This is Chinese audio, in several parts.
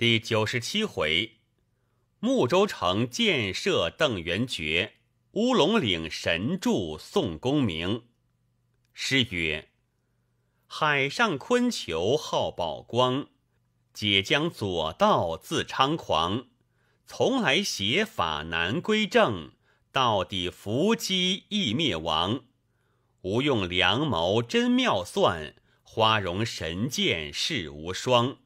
第九十七回，睦州城建设邓元觉，乌龙岭神助宋公明。诗曰：“海上昆球号宝光，解将左道自猖狂。从来邪法难归正，到底伏击亦灭亡。无用良谋真妙算，花容神剑世无双。”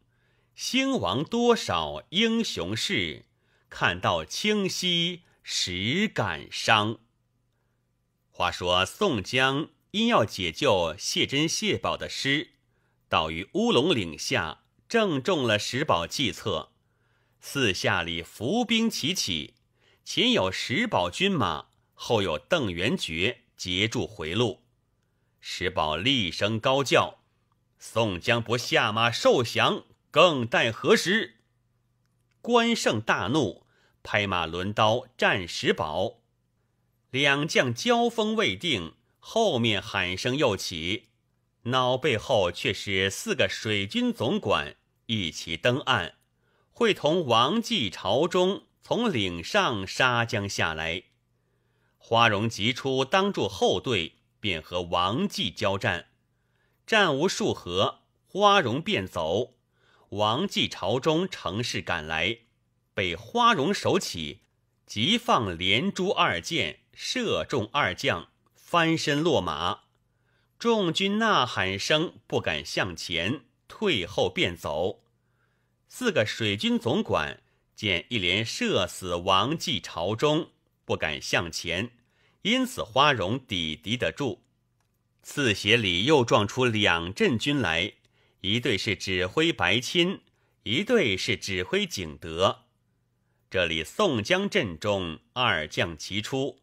兴亡多少英雄事，看到清晰实感伤。话说宋江因要解救谢珍、谢宝的尸，到于乌龙岭下，正中了石宝计策。四下里伏兵齐起，前有石宝军马，后有邓元觉截住回路。石宝厉声高叫：“宋江不下马受降！”更待何时？关胜大怒，拍马抡刀战石宝。两将交锋未定，后面喊声又起，脑背后却是四个水军总管一起登岸，会同王继朝中从岭上杀将下来。花荣急出，当住后队，便和王继交战，战无数合，花荣便走。王继朝中乘势赶来，被花荣手起，即放连珠二箭，射中二将，翻身落马。众军呐喊声，不敢向前，退后便走。四个水军总管见一连射死王继朝中，不敢向前，因此花荣抵敌得住。刺斜里又撞出两阵军来。一队是指挥白钦，一队是指挥景德。这里宋江阵中二将齐出，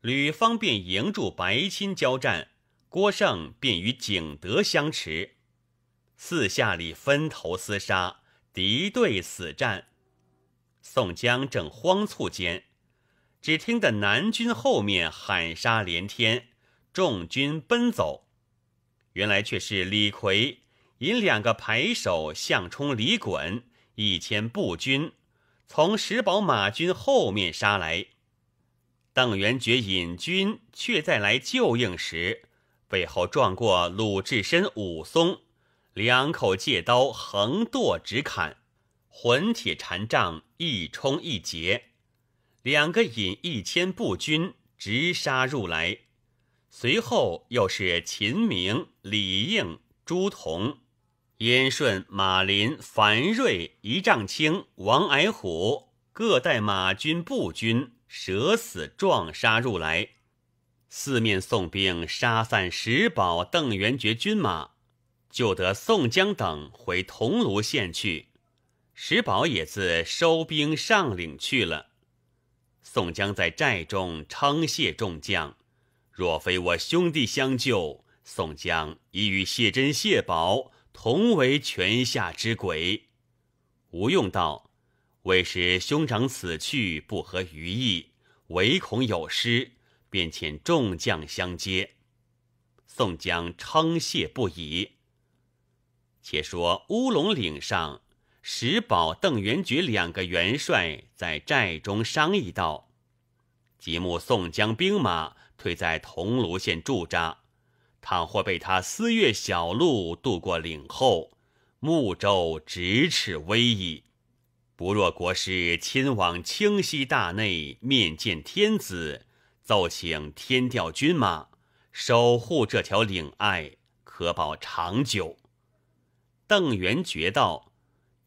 吕方便迎住白钦交战，郭胜便与景德相持。四下里分头厮杀，敌对死战。宋江正慌促间，只听得南军后面喊杀连天，众军奔走。原来却是李逵。引两个排手向冲、李衮，一千步军，从石宝马军后面杀来。邓元觉引军却在来救应时，背后撞过鲁智深、武松，两口借刀横剁直砍，混铁禅杖一冲一截，两个引一千步军直杀入来。随后又是秦明、李应、朱仝。燕顺、马林、樊瑞、一丈青、王矮虎各带马军、步军，舍死撞杀入来。四面宋兵杀散石宝、邓元觉军马，救得宋江等回桐庐县去。石宝也自收兵上岭去了。宋江在寨中称谢众将，若非我兄弟相救，宋江已与谢珍、谢宝。同为泉下之鬼，吴用道：“为使兄长此去不合于意，唯恐有失，便遣众将相接。”宋江称谢不已。且说乌龙岭上，石宝、邓元觉两个元帅在寨中商议道：“即目宋江兵马退在桐庐县驻扎。”倘或被他私越小路渡过岭后，木州咫尺危矣。不若国师亲往清溪大内面见天子，奏请天调军马守护这条岭隘，可保长久。邓元觉道：“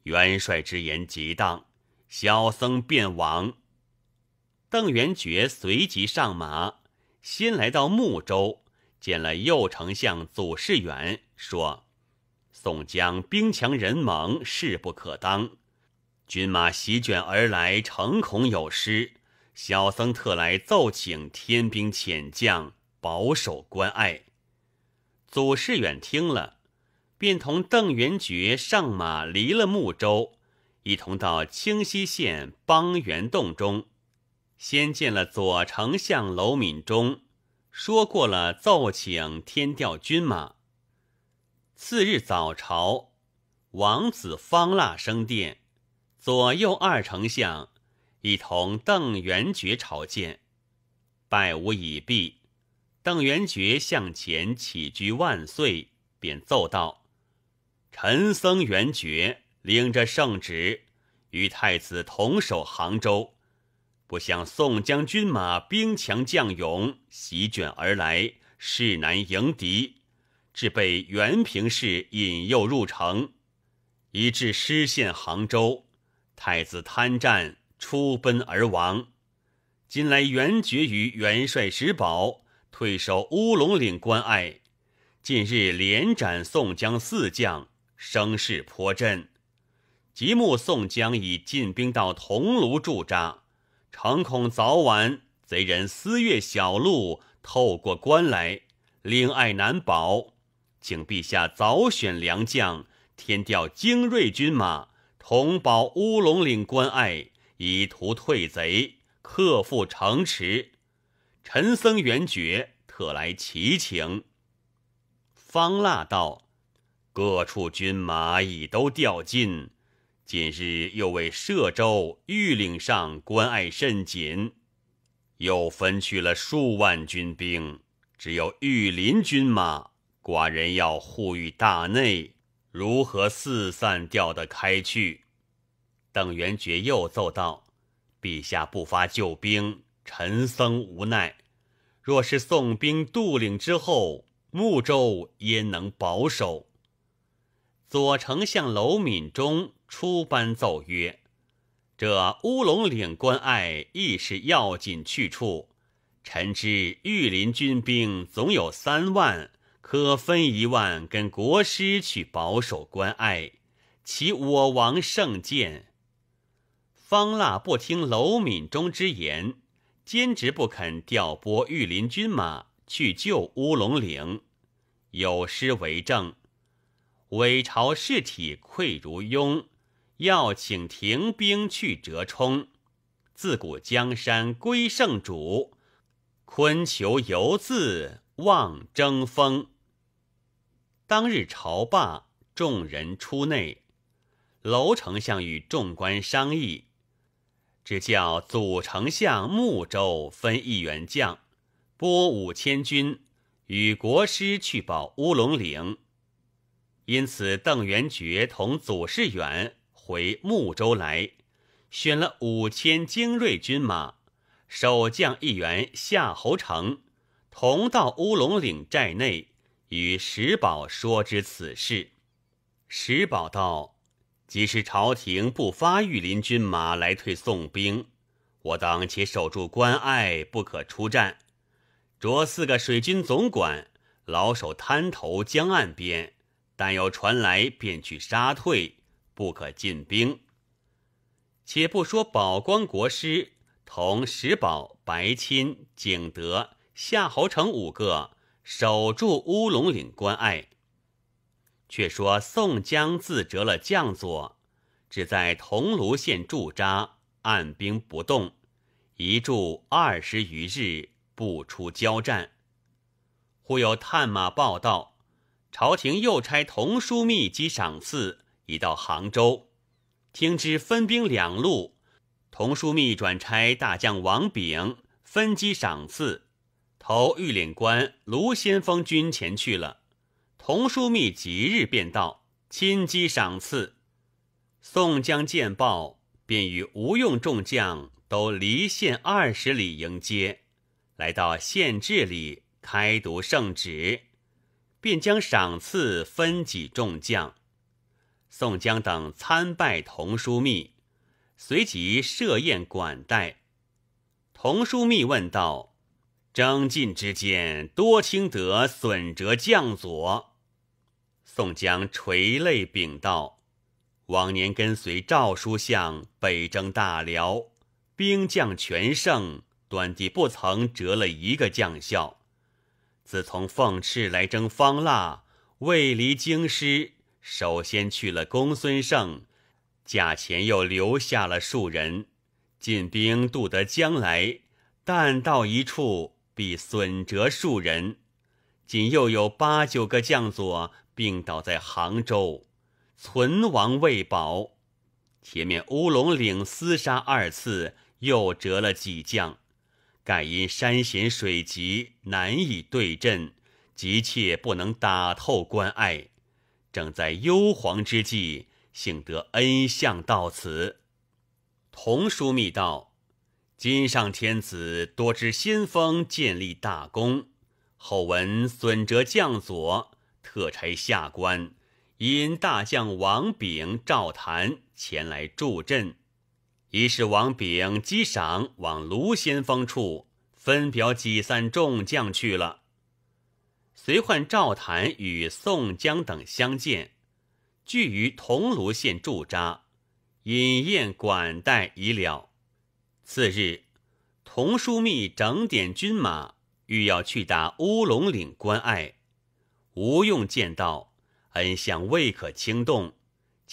元帅之言极当。”小僧便往。邓元觉随即上马，先来到睦州。见了右丞相祖士远，说：“宋江兵强人猛，势不可当，军马席卷而来，诚恐有失。小僧特来奏请天兵遣将，保守关隘。”祖士远听了，便同邓元觉上马，离了睦州，一同到清溪县邦元洞中，先见了左丞相娄敏中。说过了，奏请天调军马。次日早朝，王子方腊升殿，左右二丞相一同邓元觉朝见，拜无已毕。邓元觉向前起居万岁，便奏道：“臣僧元觉领着圣旨，与太子同守杭州。”不想宋江军马兵强将勇，席卷而来，势难迎敌，至被原平氏引诱入城，以致失陷杭州。太子贪战，出奔而亡。今来援绝于元帅石宝退守乌龙岭关隘，近日连斩宋江四将，声势颇振。即目宋江已进兵到桐庐驻扎。诚恐早晚贼人私越小路，透过关来，令爱难保。请陛下早选良将，添调精锐军马，同保乌龙岭关隘，以图退贼，克复城池。陈僧元觉特来祈请。方腊道：“各处军马已都调尽。”近日又为歙州御岭上关隘甚紧，又分去了数万军兵，只有御林军马，寡人要护御大内，如何四散调得开去？邓元觉又奏道：“陛下不发救兵，臣僧无奈。若是送兵渡岭之后，睦州焉能保守？”左丞相娄敏中出班奏曰：“这乌龙岭关隘亦是要紧去处，臣知御林军兵总有三万，可分一万跟国师去保守关隘。其我王圣见。”方腊不听娄敏中之言，坚持不肯调拨御林军马去救乌龙岭，有诗为证。伪朝士体溃如拥，要请停兵去折冲。自古江山归圣主，昆囚犹自望争锋。当日朝罢，众人出内，娄丞相与众官商议，只叫祖丞相、穆州分一员将，拨五千军，与国师去保乌龙岭。因此，邓元觉同祖士元回睦州来，选了五千精锐军马，守将一员夏侯成，同到乌龙岭寨内，与石宝说知此事。石宝道：“即使朝廷不发御林军马来退宋兵，我当且守住关隘，不可出战。着四个水军总管老守滩头江岸边。”但有传来，便去杀退，不可进兵。且不说保光国师同石宝、白钦、景德、夏侯成五个守住乌龙岭关隘。却说宋江自折了将佐，只在桐庐县驻扎，按兵不动，一住二十余日，不出交战。忽有探马报道。朝廷又差童枢密及赏赐，已到杭州。听之分兵两路，童枢密转差大将王炳分赍赏赐，投御岭官卢先锋军前去了。童枢密即日便到，亲机赏赐。宋江见报，便与吴用众将都离县二十里迎接，来到县治里开读圣旨。便将赏赐分给众将。宋江等参拜童枢密，随即设宴管待。童枢密问道：“征进之间，多轻得损折将佐。”宋江垂泪禀道：“往年跟随赵书相北征大辽，兵将全胜，端地不曾折了一个将校。”自从奉敕来征方腊，未离京师，首先去了公孙胜，假前又留下了数人，进兵渡得江来，但到一处，必损折数人，仅又有八九个将佐病倒在杭州，存亡未保。前面乌龙岭厮杀二次，又折了几将。盖因山险水急，难以对阵，急切不能打透关隘，正在忧惶之际，幸得恩相到此。童书密道，今上天子多知先锋建立大功，后闻损折将佐，特差下官引大将王炳、赵谭前来助阵。一是王炳击赏往卢先锋处，分表几散众将去了。随唤赵谈与宋江等相见，聚于桐庐县驻扎，饮宴管待已了。次日，童枢密整点军马，欲要去打乌龙岭关隘。吴用见到恩相，未可轻动。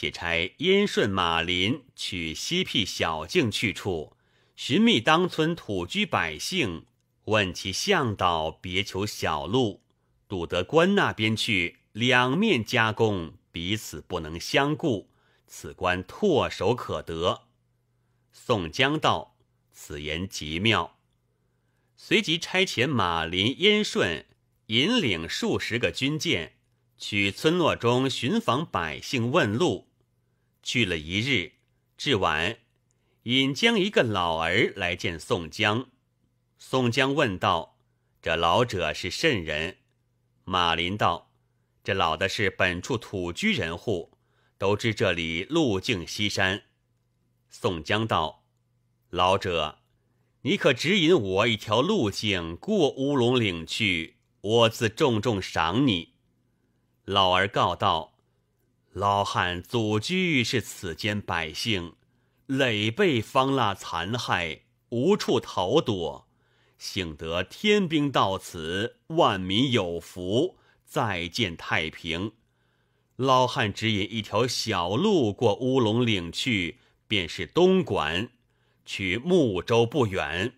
且差燕顺、马林取西僻小径去处，寻觅当村土居百姓，问其向导，别求小路，堵得关那边去，两面夹攻，彼此不能相顾，此关唾手可得。宋江道：“此言极妙。”随即差遣马林、燕顺引领数十个军舰，取村落中寻访百姓问路。去了一日，至晚，引将一个老儿来见宋江。宋江问道：“这老者是甚人？”马林道：“这老的是本处土居人户，都知这里路径西山。”宋江道：“老者，你可指引我一条路径过乌龙岭去，我自重重赏你。”老儿告道。老汉祖居是此间百姓，累被方腊残害，无处逃躲。幸得天兵到此，万民有福，再见太平。老汉指引一条小路，过乌龙岭去，便是东莞，去睦州不远。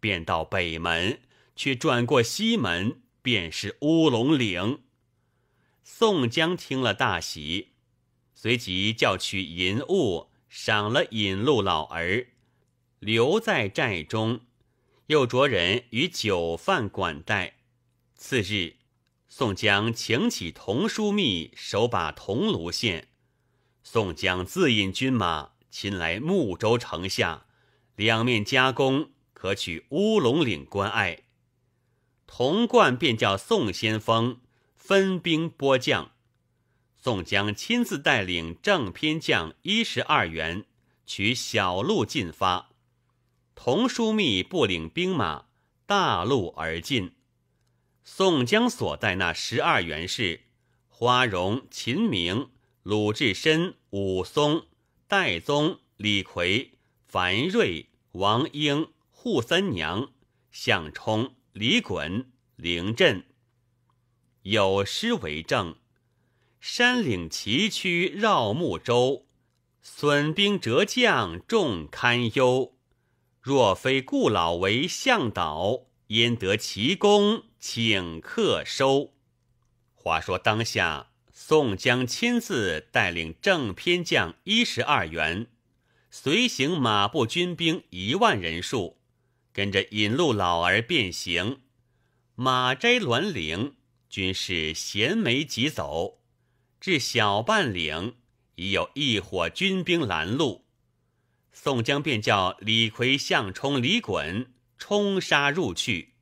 便到北门，去转过西门，便是乌龙岭。宋江听了大喜，随即叫取银物，赏了引路老儿，留在寨中，又着人与酒饭管待。次日，宋江请起童枢密守把桐庐县，宋江自引军马擒来睦州城下，两面夹攻，可取乌龙岭关隘。童贯便叫宋先锋。分兵拨将，宋江亲自带领正偏将一十二员，取小路进发。童枢密不领兵马，大路而进。宋江所带那十二员是：花荣、秦明、鲁智深、武松、戴宗、李逵、樊瑞、王英、扈三娘、项冲、李衮、林振。有诗为证：“山岭崎岖绕木舟，损兵折将众堪忧。若非顾老为向导，焉得其功请客收？”话说当下，宋江亲自带领正偏将一十二员，随行马步军兵一万人数，跟着引路老儿变行马摘栾岭。军士衔枚疾走，至小半岭，已有一伙军兵拦路。宋江便叫李逵、项冲、李衮冲杀入去，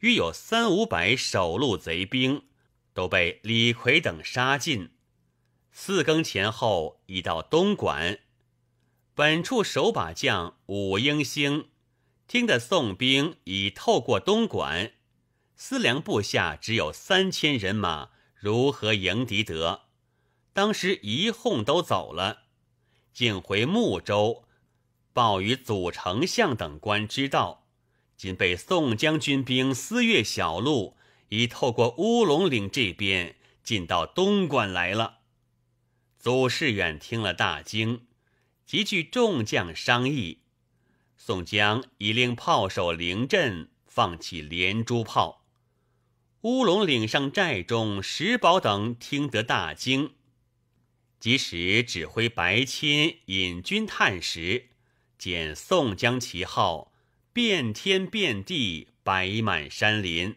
约有三五百守路贼兵，都被李逵等杀尽。四更前后，已到东莞。本处守把将武英星，听得宋兵已透过东莞思量部下只有三千人马，如何迎敌得？当时一哄都走了，竟回睦州，报与祖丞相等官知道。今被宋将军兵私越小路，已透过乌龙岭这边，进到东关来了。祖士远听了大惊，即聚众将商议。宋江已令炮手凌阵放起连珠炮。乌龙岭上寨中，石宝等听得大惊。即时指挥白钦引军探时，见宋江旗号遍天遍地，摆满山林，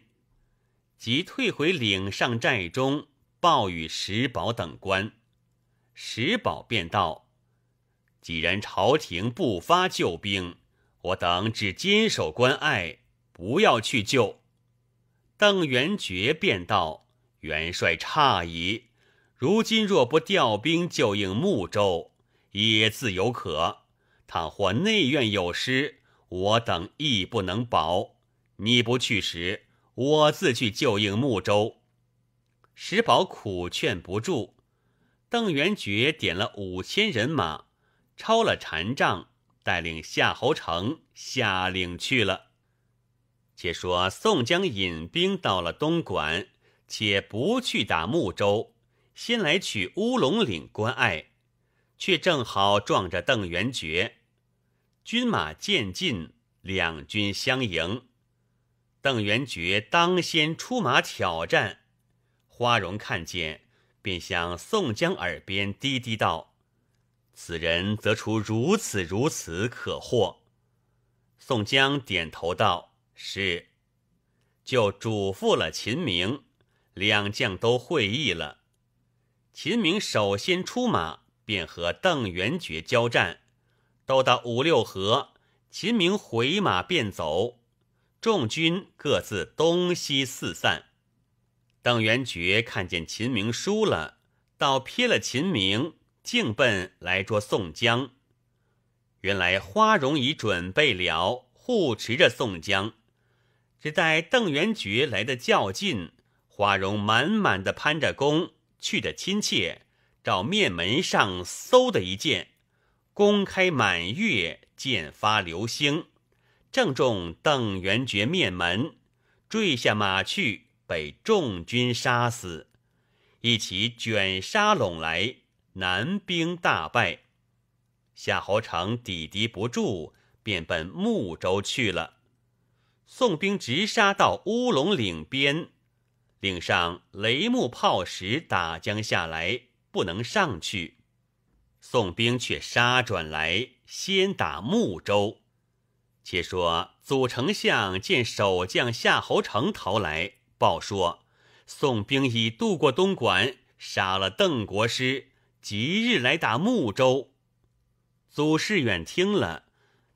即退回岭上寨中，报与石宝等官。石宝便道：“既然朝廷不发救兵，我等只坚守关隘，不要去救。”邓元觉便道：“元帅诧异，如今若不调兵救应睦州，也自有可。倘或内院有失，我等亦不能保。你不去时，我自去救应睦州。”石宝苦劝不住，邓元觉点了五千人马，抄了禅杖，带领夏侯成下岭去了。且说宋江引兵到了东莞，且不去打睦州，先来取乌龙岭关隘，却正好撞着邓元觉。军马渐进，两军相迎。邓元觉当先出马挑战，花荣看见，便向宋江耳边低低道：“此人则出如此如此可获。”宋江点头道。是，就嘱咐了秦明，两将都会意了。秦明首先出马，便和邓元觉交战，斗到五六合，秦明回马便走，众军各自东西四散。邓元觉看见秦明输了，倒瞥了秦明，径奔来捉宋江。原来花荣已准备了，护持着宋江。只待邓元觉来的较近，花荣满满的攀着弓，去的亲切，照面门上嗖的一箭，弓开满月，箭发流星，正中邓元觉面门，坠下马去，被众军杀死。一起卷沙拢来，南兵大败，夏侯成抵敌不住，便奔睦州去了。宋兵直杀到乌龙岭边，岭上雷木炮石打将下来，不能上去。宋兵却杀转来，先打睦州。且说祖丞相见守将夏侯成逃来，报说宋兵已渡过东莞，杀了邓国师，即日来打睦州。祖士远听了，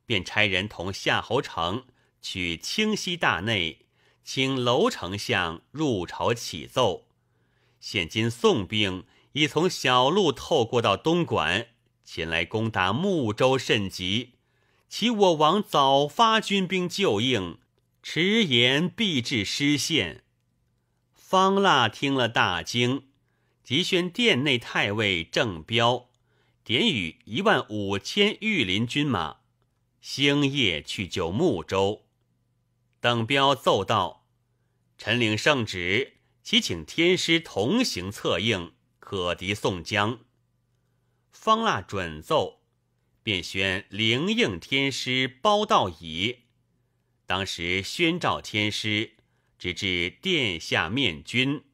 便差人同夏侯成。取清溪大内，请娄丞相入朝启奏。现今宋兵已从小路透过到东莞，前来攻打睦州甚急。其我王早发军兵救应，迟延必致失陷。方腊听了大惊，即宣殿内太尉郑彪，点与一万五千御林军马，星夜去救睦州。邓彪奏道：“臣领圣旨，即请天师同行策应，可敌宋江。”方腊准奏，便宣灵应天师包道乙。当时宣召天师，直至殿下面君。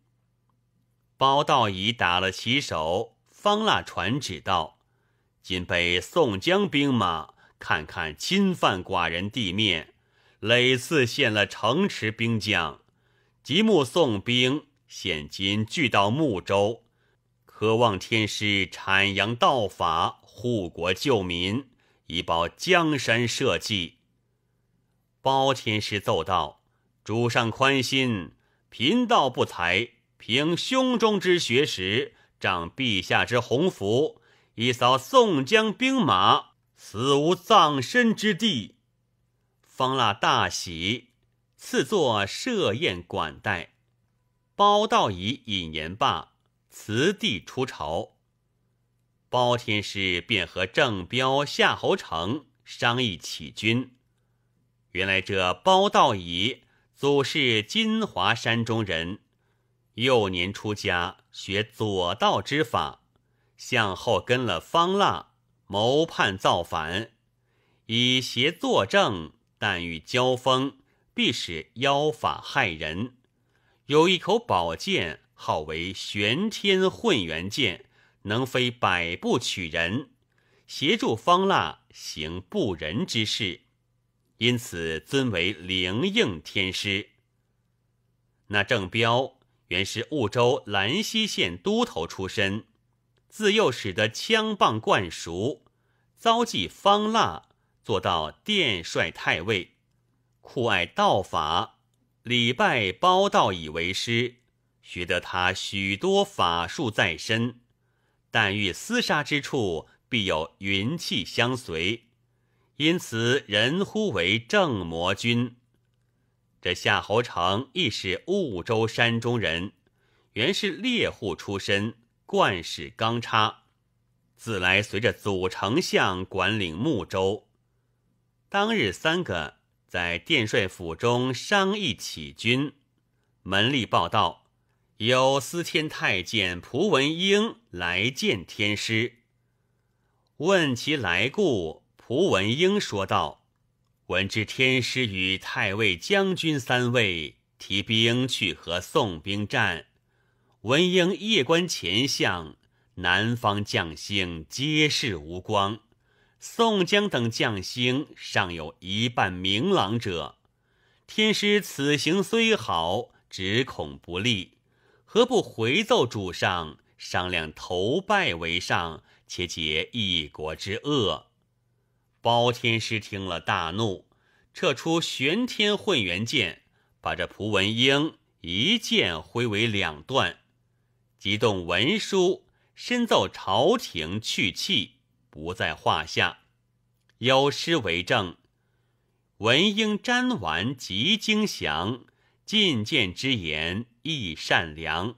包道乙打了起手，方腊传旨道：“今被宋江兵马看看侵犯寡人地面。”累次献了城池兵将，即目宋兵现今聚到睦州，渴望天师阐扬道法，护国救民，以保江山社稷。包天师奏道：“主上宽心，贫道不才，凭胸中之学识，仗陛下之鸿福，一扫宋江兵马，死无葬身之地。”方腊大喜，赐座设宴管待。包道乙引言罢，辞帝出朝。包天师便和郑彪、夏侯成商议起军。原来这包道乙祖是金华山中人，幼年出家学左道之法，向后跟了方腊，谋叛造反，以邪作正。但欲交锋，必使妖法害人。有一口宝剑，号为玄天混元剑，能飞百步取人。协助方腊行不仁之事，因此尊为灵应天师。那郑彪原是婺州兰溪县都头出身，自幼使得枪棒贯熟，遭际方腊。做到殿帅太尉，酷爱道法，礼拜包道以为师，学得他许多法术在身。但遇厮杀之处，必有云气相随，因此人呼为正魔君。这夏侯成亦是婺州山中人，原是猎户出身，惯使钢叉，自来随着祖丞相管理睦州。当日三个在殿帅府中商议起军，门吏报道有司天太监蒲文英来见天师。问其来故，蒲文英说道：“闻知天师与太尉将军三位提兵去和宋兵战，文英夜观前相，南方将星皆是无光。”宋江等将星尚有一半明朗者，天师此行虽好，只恐不利。何不回奏主上，商量投拜为上，且解一国之恶？包天师听了大怒，撤出玄天混元剑，把这蒲文英一剑挥为两段，即动文书，深奏朝廷去气。不在话下，有诗为证：“文英瞻完即惊降，进谏之言亦善良。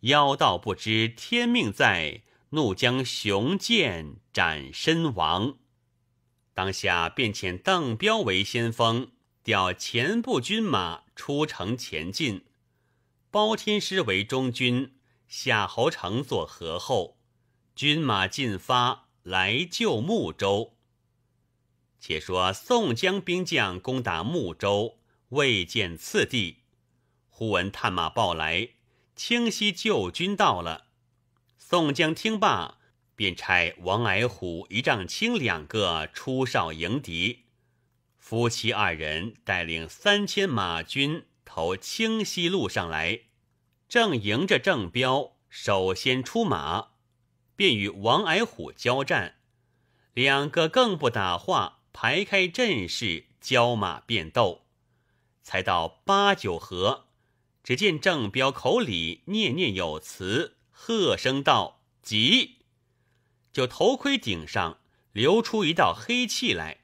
妖道不知天命在，怒将雄剑斩身亡。”当下便遣邓彪为先锋，调前部军马出城前进。包天师为中军，夏侯成做合后，军马进发。来救睦州。且说宋江兵将攻打睦州，未见次第，忽闻探马报来，清溪旧军到了。宋江听罢，便差王矮虎、一丈青两个出哨迎敌。夫妻二人带领三千马军投清溪路上来，正迎着郑彪，首先出马。便与王矮虎交战，两个更不打话，排开阵势，交马便斗。才到八九合，只见郑彪口里念念有词，喝声道：“急！”就头盔顶上流出一道黑气来，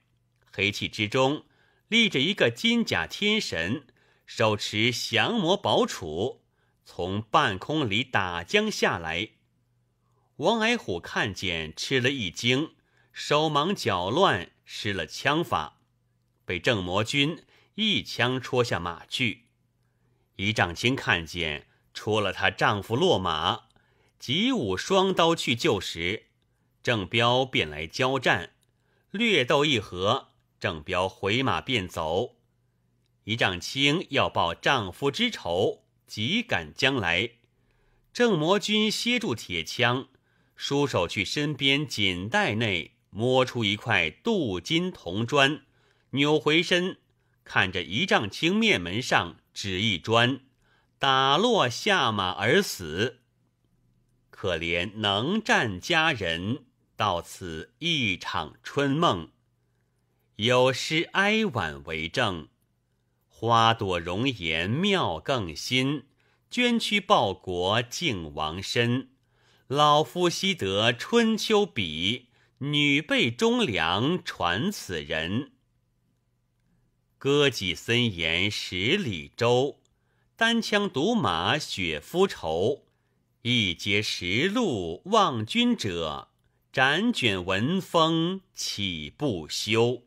黑气之中立着一个金甲天神，手持降魔宝杵，从半空里打将下来。王矮虎看见，吃了一惊，手忙脚乱，失了枪法，被郑魔君一枪戳下马去。一丈青看见戳了她丈夫落马，急舞双刀去救时，郑彪便来交战，略斗一合，郑彪回马便走。一丈青要报丈夫之仇，急赶将来，郑魔君歇住铁枪。舒手去身边锦袋内摸出一块镀金铜砖，扭回身看着一丈青面门上指一砖，打落下马而死。可怜能战佳人到此一场春梦，有诗哀婉为证：花朵容颜妙更新，捐躯报国敬王身。老夫昔得春秋笔，女被忠良传此人。戈戟森严十里州，单枪独马雪夫愁。一接石路望君者，辗卷闻风岂不休？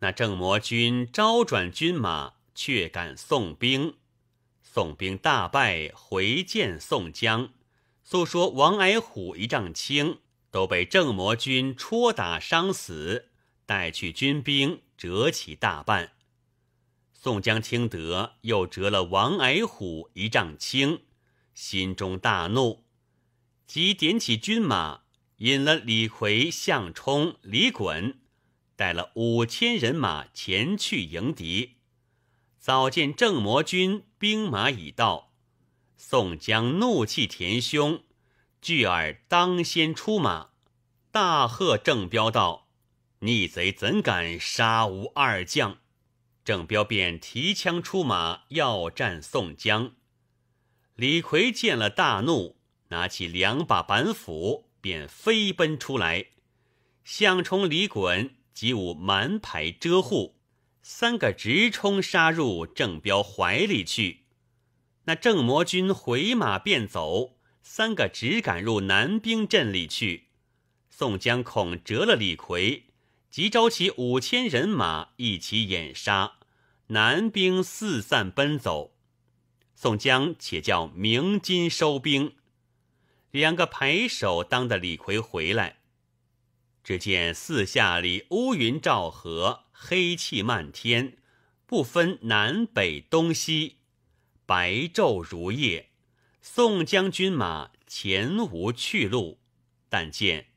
那郑魔君招转军马，却赶宋兵。宋兵大败，回见宋江。诉说王矮虎一丈青都被郑魔军戳打伤死，带去军兵折起大半。宋江听得又折了王矮虎一丈青，心中大怒，即点起军马，引了李逵、项冲、李衮，带了五千人马前去迎敌。早见郑魔军兵马已到。宋江怒气填胸，巨儿当先出马，大喝郑彪道：“逆贼怎敢杀吾二将？”郑彪便提枪出马，要战宋江。李逵见了，大怒，拿起两把板斧，便飞奔出来。相冲、李衮及舞蛮牌遮护，三个直冲杀入郑彪怀里去。那正魔军回马便走，三个只赶入南兵阵里去。宋江恐折了李逵，即招起五千人马一起掩杀，南兵四散奔走。宋江且叫鸣金收兵，两个陪手当的李逵回来，只见四下里乌云罩河，黑气漫天，不分南北东西。白昼如夜，宋将军马前无去路。但见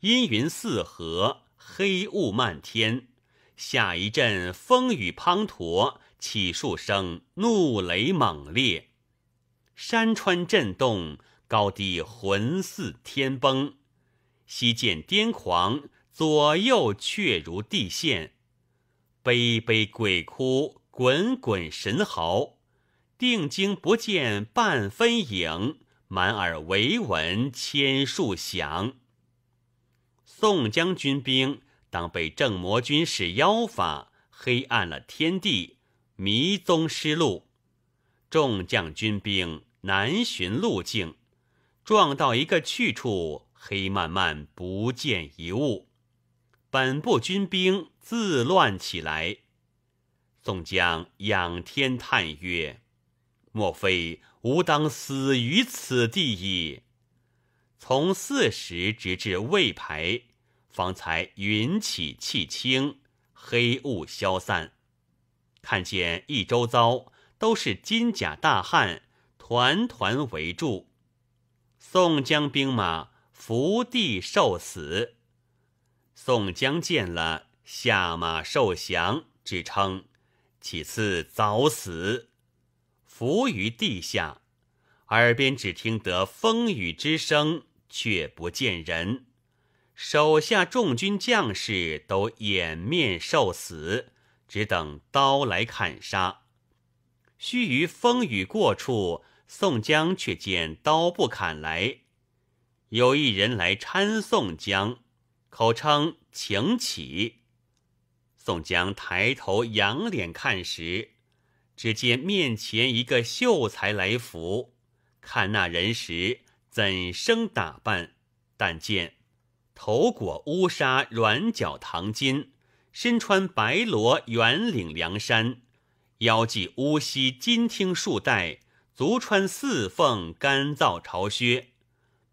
阴云四合，黑雾漫天，下一阵风雨滂沱，起数声怒雷猛烈，山川震动，高低浑似天崩。西涧癫狂，左右却如地陷，悲悲鬼哭，滚滚神嚎。定睛不见半分影，满耳唯闻千树响。宋将军兵当被正魔军使妖法黑暗了天地，迷踪失路，众将军兵难寻路径，撞到一个去处，黑漫漫不见一物，本部军兵自乱起来。宋江仰天叹曰。莫非吾当死于此地矣？从四时直至未牌，方才云起气清，黑雾消散，看见一周遭都是金甲大汉，团团围住宋江兵马伏地受死。宋江见了，下马受降，只称其次早死。伏于地下，耳边只听得风雨之声，却不见人。手下众军将士都掩面受死，只等刀来砍杀。须臾风雨过处，宋江却见刀不砍来，有一人来搀宋江，口称请起。宋江抬头仰脸看时。只见面前一个秀才来福，看那人时怎生打扮？但见头裹乌纱软脚唐巾，身穿白罗圆领凉衫，腰系乌膝金听束带，足穿四缝干燥朝靴，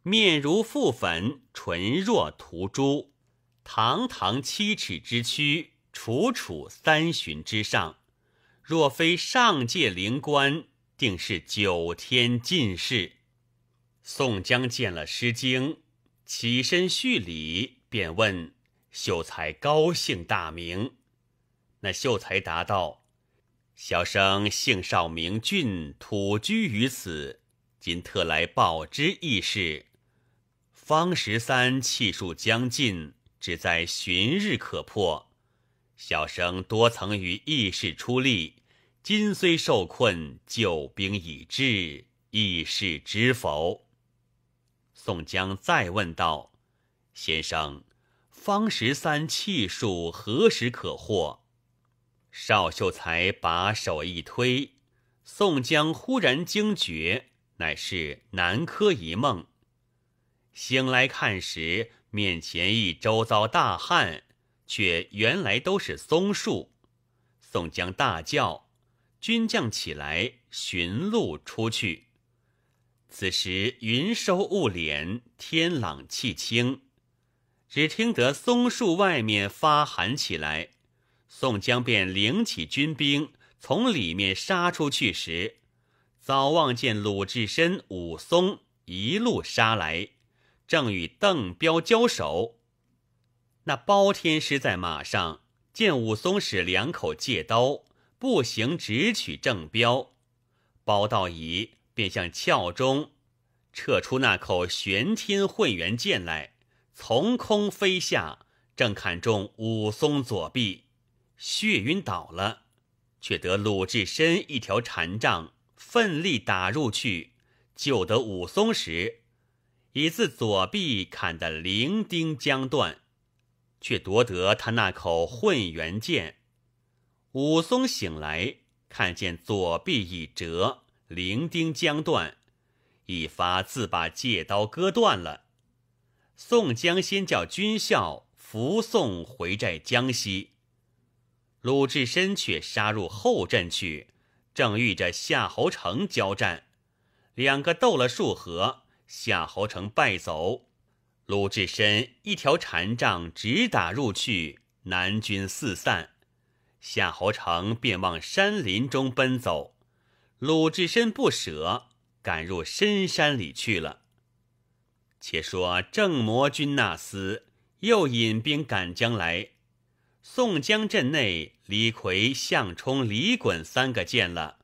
面如覆粉，唇若涂朱，堂堂七尺之躯，楚楚三旬之上。若非上界灵官，定是九天尽士。宋江见了诗经，起身叙礼，便问秀才高姓大名。那秀才答道：“小生姓邵，名俊，土居于此。今特来报之义士。方十三气数将尽，只在旬日可破。小生多曾与义士出力。”今虽受困，救兵已至，亦是知否？宋江再问道：“先生，方十三气数何时可获？”邵秀才把手一推，宋江忽然惊觉，乃是南柯一梦。醒来看时，面前一周遭大汉，却原来都是松树。宋江大叫。军将起来寻路出去。此时云收雾敛，天朗气清。只听得松树外面发喊起来，宋江便领起军兵从里面杀出去时，早望见鲁智深、武松一路杀来，正与邓彪交手。那包天师在马上见武松使两口借刀。步行直取正标，包道乙便向鞘中撤出那口玄天混元剑来，从空飞下，正砍中武松左臂，血晕倒了。却得鲁智深一条禅杖，奋力打入去，救得武松时，已自左臂砍得零丁将断，却夺得他那口混元剑。武松醒来，看见左臂已折，零丁将断，一发自把戒刀割断了。宋江先叫军校扶送回寨江西，鲁智深却杀入后阵去，正遇着夏侯成交战，两个斗了数合，夏侯成败走，鲁智深一条禅杖直打入去，南军四散。夏侯成便往山林中奔走，鲁智深不舍，赶入深山里去了。且说正魔君那厮又引兵赶将来，宋江阵内，李逵、项冲、李衮三个见了，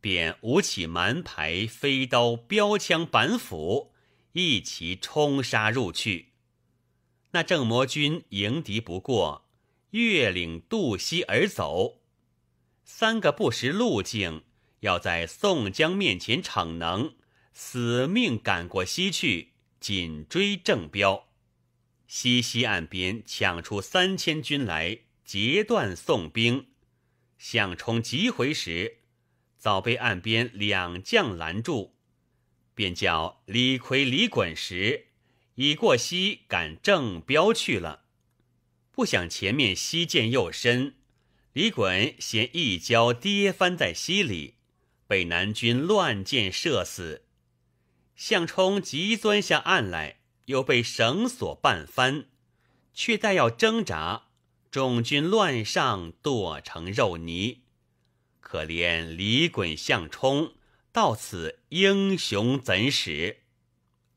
便舞起蛮牌、飞刀、标枪、板斧，一齐冲杀入去。那正魔君迎敌不过。越岭渡溪而走，三个不识路径，要在宋江面前逞能，死命赶过溪去，紧追郑彪。西溪岸边抢出三千军来，截断宋兵。项冲急回时，早被岸边两将拦住，便叫李逵、李衮时已过溪赶郑彪去了。不想前面溪涧又深，李衮先一跤跌翻在溪里，被南军乱箭射死。项冲急钻下岸来，又被绳索绊翻，却待要挣扎，众军乱上，剁成肉泥。可怜李衮、项冲到此英雄怎使？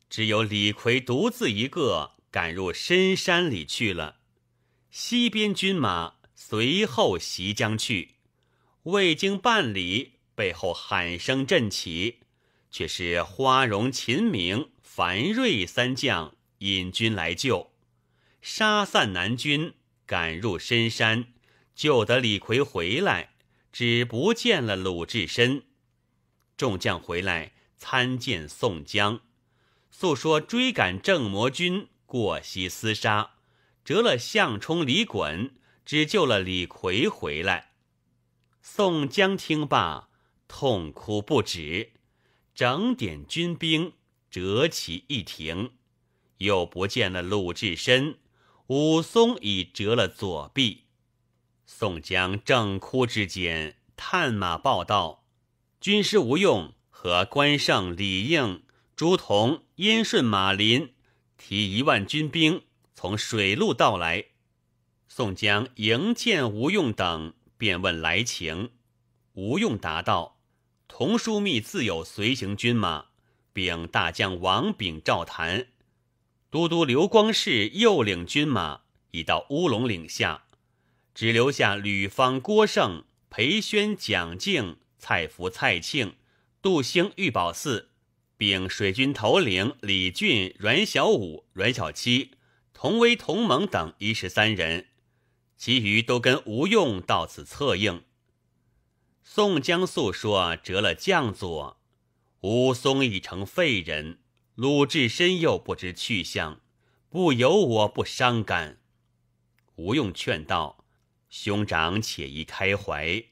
只有李逵独自一个，赶入深山里去了。西边军马随后袭将去，未经半里，背后喊声震起，却是花荣、秦明、樊瑞三将引军来救，杀散南军，赶入深山，救得李逵回来，只不见了鲁智深。众将回来参见宋江，诉说追赶郑魔军过溪厮杀。折了项冲、李衮，只救了李逵回来。宋江听罢，痛哭不止，整点军兵，折起一停，又不见了鲁智深、武松，已折了左臂。宋江正哭之间，探马报道：军师吴用和关胜、李应、朱仝、燕顺、马林，提一万军兵。从水路到来，宋江迎见吴用等，便问来情。吴用答道：“童枢密自有随行军马，禀大将王炳、赵谈，都督刘光世又领军马已到乌龙岭下，只留下吕方、郭盛、裴宣、蒋敬、蔡福、蔡庆、杜兴、玉宝四，并水军头领李俊、阮小五、阮小七。”同威、同盟等一十三人，其余都跟吴用到此策应。宋江诉说折了将佐，武松已成废人，鲁智深又不知去向，不由我不伤感。吴用劝道：“兄长且宜开怀，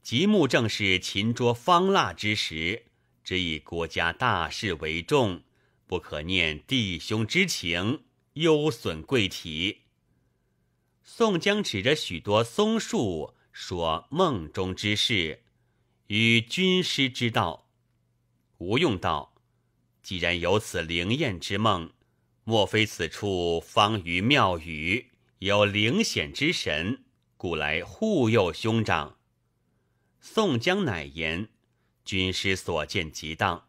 吉木正是擒捉方腊之时，只以国家大事为重，不可念弟兄之情。”忧损贵体。宋江指着许多松树说：“梦中之事，与军师之道。”吴用道：“既然有此灵验之梦，莫非此处方于庙宇有灵显之神，古来护佑兄长？”宋江乃言：“军师所见极当，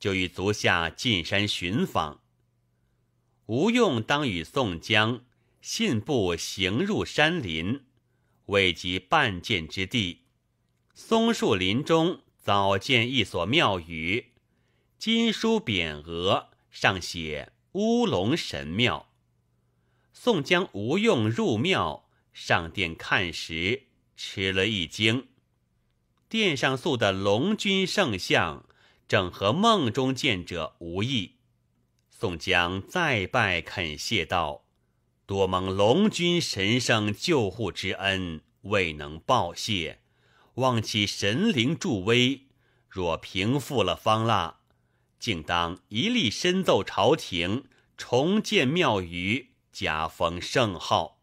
就与足下进山寻访。”吴用当与宋江信步行入山林，未及半箭之地，松树林中早见一所庙宇，金书匾额上写“乌龙神庙”。宋江、吴用入庙上殿看时，吃了一惊，殿上塑的龙君圣像，正和梦中见者无异。宋江再拜恳谢道：“多蒙龙君神圣救护之恩，未能报谢，望其神灵助威。若平复了方腊，竟当一力深奏朝廷，重建庙宇，加封圣号。”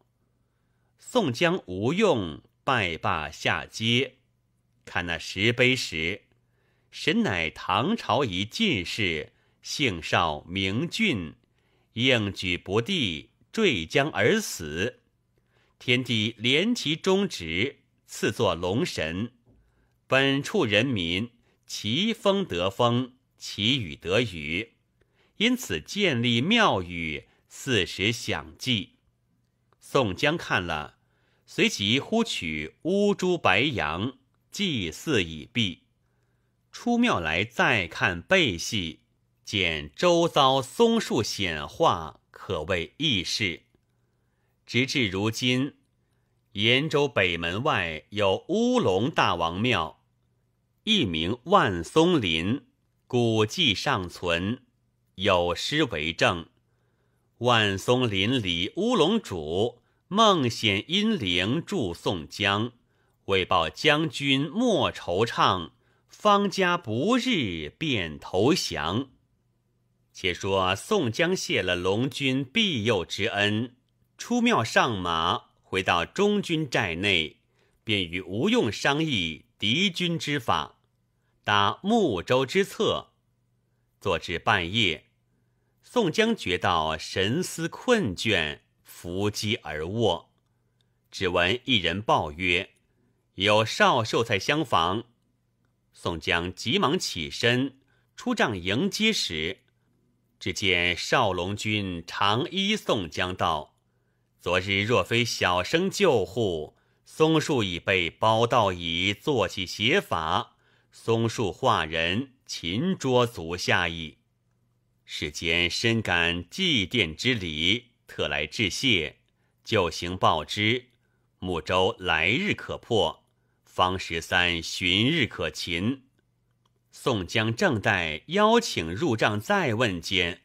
宋江、吴用拜罢下阶，看那石碑时，神乃唐朝一进士。姓邵名俊，应举不第，坠江而死。天帝怜其忠直，赐作龙神。本处人民，其风得风，其雨得雨，因此建立庙宇，四时享祭。宋江看了，随即呼取乌珠白羊，祭祀已毕，出庙来再看背戏。见周遭松树显化，可谓异事。直至如今，延州北门外有乌龙大王庙，一名万松林，古迹尚存，有诗为证：“万松林里乌龙主，梦显阴灵助宋江。为报将军莫惆怅，方家不日便投降。”且说宋江谢了龙君庇佑之恩，出庙上马，回到中军寨内，便与吴用商议敌军之法，打睦州之策。坐至半夜，宋江觉到神思困倦，伏击而卧。只闻一人报曰：“有少秀才相访。”宋江急忙起身出帐迎接时。只见少龙君长揖送将道：“昨日若非小生救护，松树已被包道乙做起邪法，松树化人擒捉足下矣。世间深感祭奠之礼，特来致谢。就行报之。木州来日可破，方十三旬日可擒。”宋江正待邀请入帐，再问间，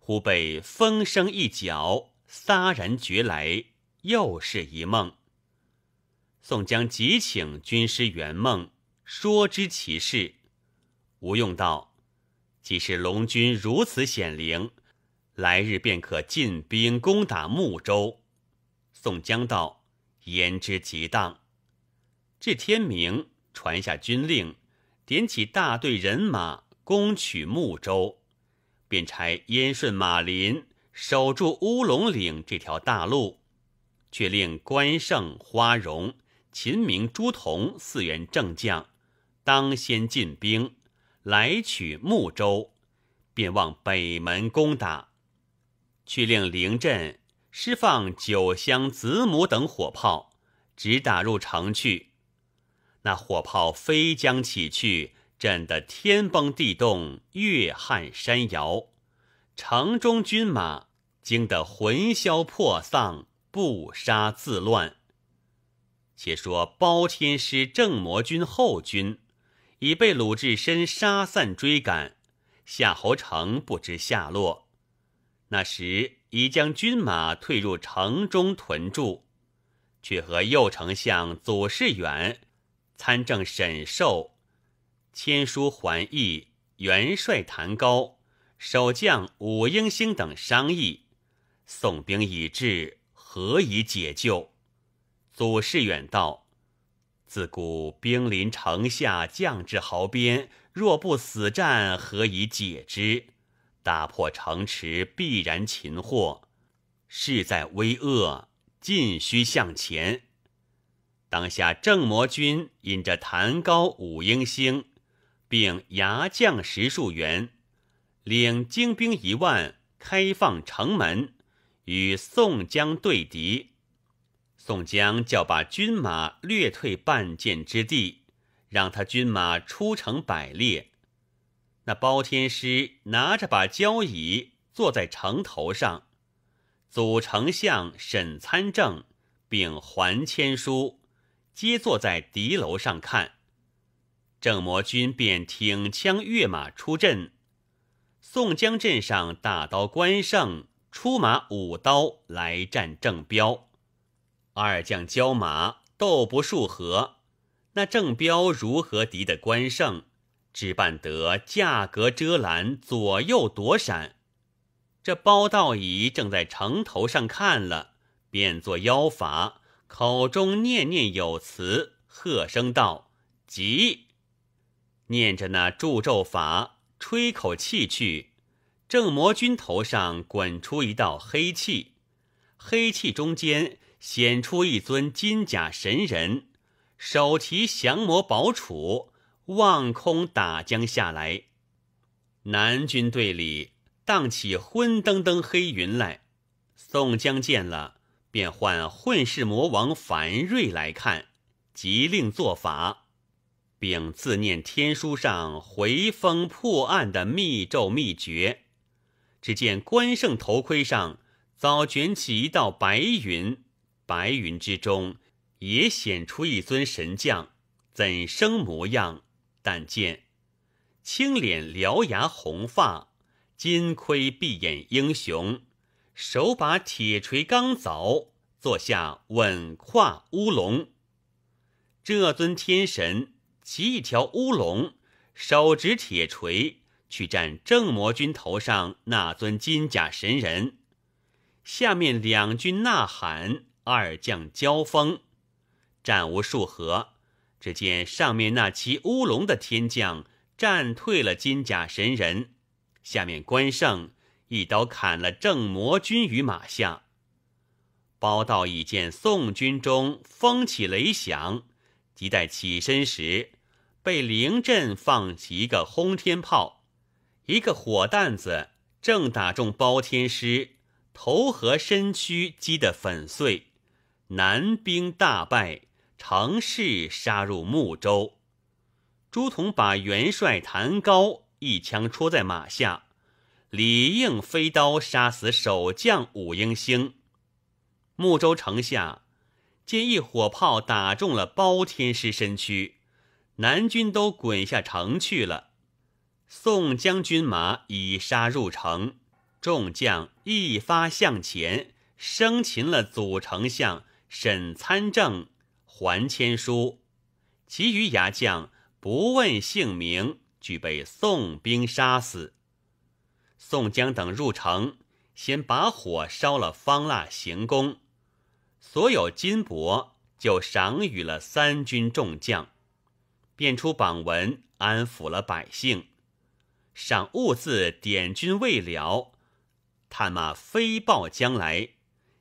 忽被风声一搅，飒然觉来，又是一梦。宋江急请军师圆梦，说知其事。吴用道：“即是龙君如此显灵，来日便可进兵攻打睦州。”宋江道：“言之极当。”至天明，传下军令。点起大队人马攻取睦州，便差燕顺、马林守住乌龙岭这条大路，却令关胜、花荣、秦明、朱仝四员正将当先进兵来取睦州，便往北门攻打，却令灵阵施放九香子母等火炮，直打入城去。那火炮飞将起去，震得天崩地动，月撼山摇。城中军马惊得魂消魄丧，不杀自乱。且说包天师正魔军后军已被鲁智深杀散追赶，夏侯成不知下落。那时已将军马退入城中屯住，却和右丞相祖士远。参政沈授，签书还义，元帅谭高、守将武英兴等商议，宋兵已至，何以解救？祖士远道，自古兵临城下，将至壕边，若不死战，何以解之？打破城池，必然擒获，势在危厄，尽须向前。当下，郑魔君引着谭高、五英星，并牙将十数员，领精兵一万，开放城门，与宋江对敌。宋江叫把军马略退半箭之地，让他军马出城摆列。那包天师拿着把交椅坐在城头上，祖丞相沈参政并还签书。皆坐在敌楼上看，郑魔君便挺枪跃马出阵。宋江阵上，大刀关胜出马舞刀来战郑彪。二将交马斗不数合，那郑彪如何敌得关胜？只办得架格遮拦，左右躲闪。这包道乙正在城头上看了，便作妖法。口中念念有词，喝声道：“急！”念着那祝咒法，吹口气去，正魔君头上滚出一道黑气，黑气中间显出一尊金甲神人，手提降魔宝杵，望空打将下来。南军队里荡起昏登登黑云来，宋江见了。便唤混世魔王樊瑞来看，即令做法，并自念天书上回风破案的密咒秘诀。只见关胜头盔上早卷起一道白云，白云之中也显出一尊神将，怎生模样？但见青脸獠牙、红发金盔、闭眼英雄。手把铁锤钢凿，坐下稳跨乌龙。这尊天神骑一条乌龙，手执铁锤去战正魔军头上那尊金甲神人。下面两军呐喊，二将交锋，战无数合。只见上面那骑乌龙的天将战退了金甲神人，下面关胜。一刀砍了郑魔君于马下，包道已见宋军中风起雷响，即待起身时，被凌震放起一个轰天炮，一个火弹子正打中包天师头和身躯，击得粉碎。南兵大败，乘势杀入睦州。朱同把元帅谭高一枪戳在马下。李应飞刀杀死守将武英星，睦州城下见一火炮打中了包天师身躯，南军都滚下城去了。宋将军马已杀入城，众将一发向前，生擒了祖丞相沈参政、还千书，其余牙将不问姓名，俱被宋兵杀死。宋江等入城，先把火烧了方腊行宫，所有金帛就赏与了三军众将，变出榜文安抚了百姓，赏物字点军未了，探马飞报将来：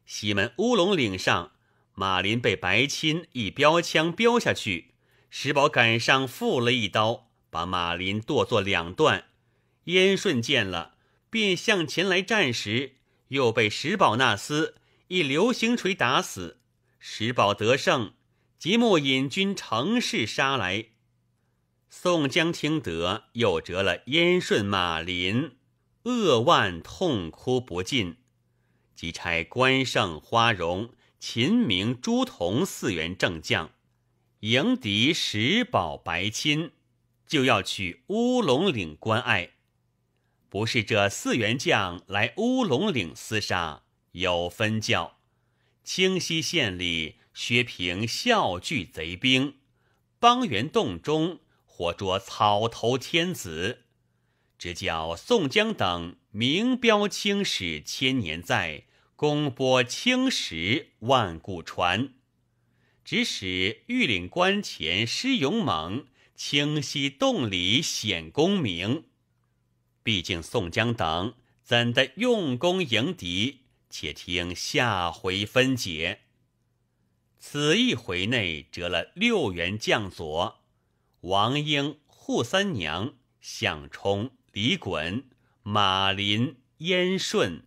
西门乌龙岭上，马林被白钦一标枪标下去，石宝赶上，附了一刀，把马林剁作两段。燕顺见了。便向前来战时，又被石宝那厮一流星锤打死。石宝得胜，即目引军乘势杀来。宋江听得，又折了燕顺、马林，扼腕痛哭不尽。即差关胜、花荣、秦明、朱仝四员正将，迎敌石宝、白钦，就要去乌龙岭关隘。不是这四员将来乌龙岭厮杀有分教，清溪县里薛平笑聚贼兵，邦源洞中活捉草头天子，只教宋江等名标青史千年在，功播青史万古传，指使玉岭关前施勇猛，清溪洞里显功名。毕竟宋江等怎的用功迎敌？且听下回分解。此一回内折了六员将佐：王英、扈三娘、项冲、李衮、马林、燕顺。